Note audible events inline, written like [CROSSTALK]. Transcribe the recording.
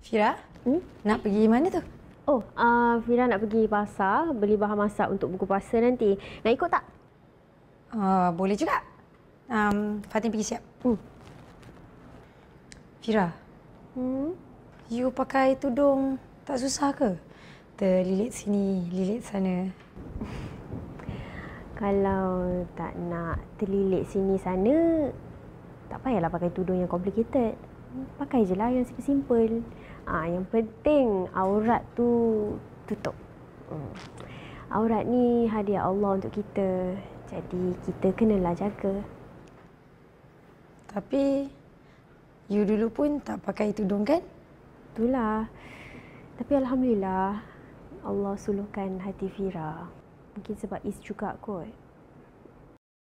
Fira, hmm? nak pergi mana tu? Oh, uh, Fira nak pergi pasar beli bahan masak untuk buku puasa nanti. Nak ikut tak? Uh, boleh juga. Um, Fatin pergi siap. Hmm. Fira, hmm? you pakai tudung tak susah ke? Terlilit sini, lilit sana. [LAUGHS] Kalau tak nak terlilit sini sana, tak payahlah pakai tudung yang complicated pakai je lah yang simple-simple. Ah, yang penting aurat tu tutup. Hmm. Aurat ni hadiah Allah untuk kita. Jadi kita kenalah jaga. Tapi you dulu pun tak pakai tudung kan? Itulah. Tapi alhamdulillah Allah suluhkan hati Fira. Mungkin sebab is juga kot.